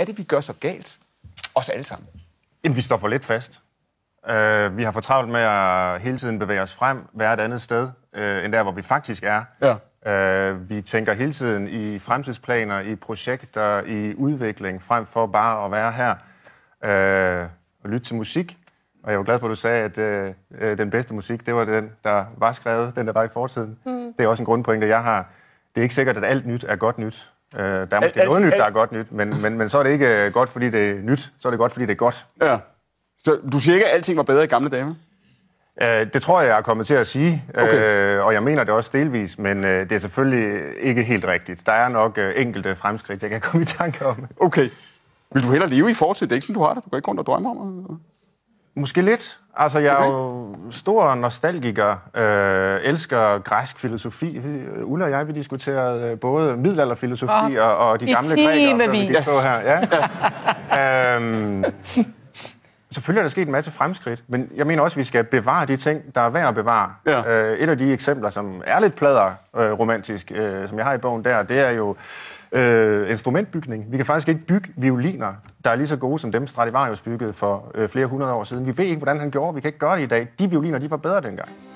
er det, vi gør så galt? Os alle sammen. Jamen, vi står for lidt fast. Uh, vi har for travlt med at hele tiden bevæge os frem, være et andet sted, uh, end der, hvor vi faktisk er. Ja. Uh, vi tænker hele tiden i fremtidsplaner, i projekter, i udvikling, frem for bare at være her uh, og lytte til musik. Og jeg var glad for, at du sagde, at uh, den bedste musik, det var den, der var skrevet, den, der var i fortiden. Mm. Det er også en grundpointe, jeg har. Det er ikke sikkert, at alt nyt er godt nyt. Øh, der er måske al, noget nyt, nyt, der er godt nyt, men, men, men så er det ikke øh, godt, fordi det er nyt. Så er det godt, fordi det er godt. Ja. Så du siger ikke, at alting var bedre i gamle dage? Øh, det tror jeg, jeg er kommet til at sige, øh, okay. øh, og jeg mener det også delvis, men øh, det er selvfølgelig ikke helt rigtigt. Der er nok øh, enkelte fremskridt, jeg kan komme i tanke om. Okay. Vil du hellere leve i fortid? Det er ikke sådan, du har det. Du går ikke rundt og drømmer om det. Måske lidt. Altså, jeg okay. er jo stor nostalgiker, øh, elsker græsk filosofi. Ulla og jeg, vi diskuterer øh, både middelalderfilosofi og, og de gamle grækere, som vi så her. Ja. øhm, Selvfølgelig er der sket en masse fremskridt, men jeg mener også, at vi skal bevare de ting, der er værd at bevare. Ja. Øh, et af de eksempler, som er lidt plader øh, romantisk, øh, som jeg har i bogen der, det er jo øh, instrumentbygning. Vi kan faktisk ikke bygge violiner, der er lige så gode som dem, Stradivarius byggede for øh, flere hundrede år siden. Vi ved ikke, hvordan han gjorde, vi kan ikke gøre det i dag. De violiner, de var bedre dengang.